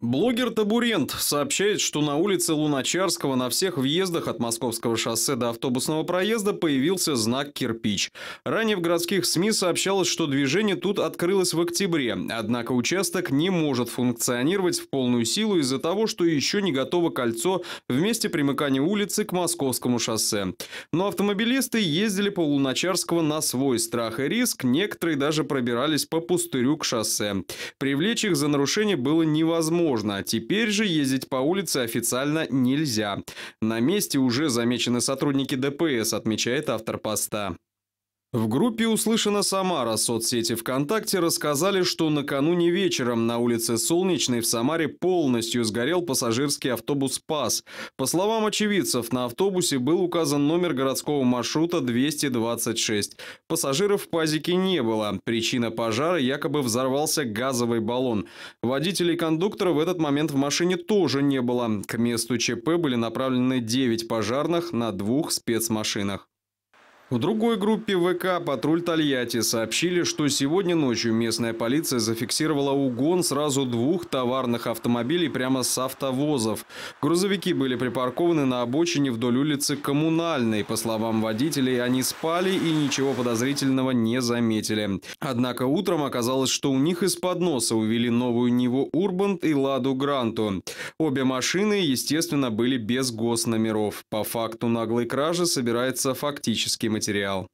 Блогер Табурент сообщает, что на улице Луначарского на всех въездах от Московского шоссе до автобусного проезда появился знак «Кирпич». Ранее в городских СМИ сообщалось, что движение тут открылось в октябре, однако участок не может функционировать в полную силу из-за того, что еще не готово кольцо в месте примыкания улицы к Московскому шоссе. Но автомобилисты ездили по Луначарского на свой страх и риск, некоторые даже пробирались по пустырю к шоссе. Привлечь их за нарушение было невозможно можно. А теперь же ездить по улице официально нельзя. На месте уже замечены сотрудники ДПС, отмечает автор поста. В группе «Услышана Самара» соцсети ВКонтакте рассказали, что накануне вечером на улице Солнечной в Самаре полностью сгорел пассажирский автобус «Спас». По словам очевидцев, на автобусе был указан номер городского маршрута 226. Пассажиров в пазике не было. Причина пожара – якобы взорвался газовый баллон. Водителей кондуктора в этот момент в машине тоже не было. К месту ЧП были направлены 9 пожарных на двух спецмашинах. В другой группе ВК «Патруль Тольятти» сообщили, что сегодня ночью местная полиция зафиксировала угон сразу двух товарных автомобилей прямо с автовозов. Грузовики были припаркованы на обочине вдоль улицы Коммунальной. По словам водителей, они спали и ничего подозрительного не заметили. Однако утром оказалось, что у них из-под носа увели новую Ниву Урбант и Ладу Гранту. Обе машины, естественно, были без госномеров. По факту наглой кражи собирается фактически материал.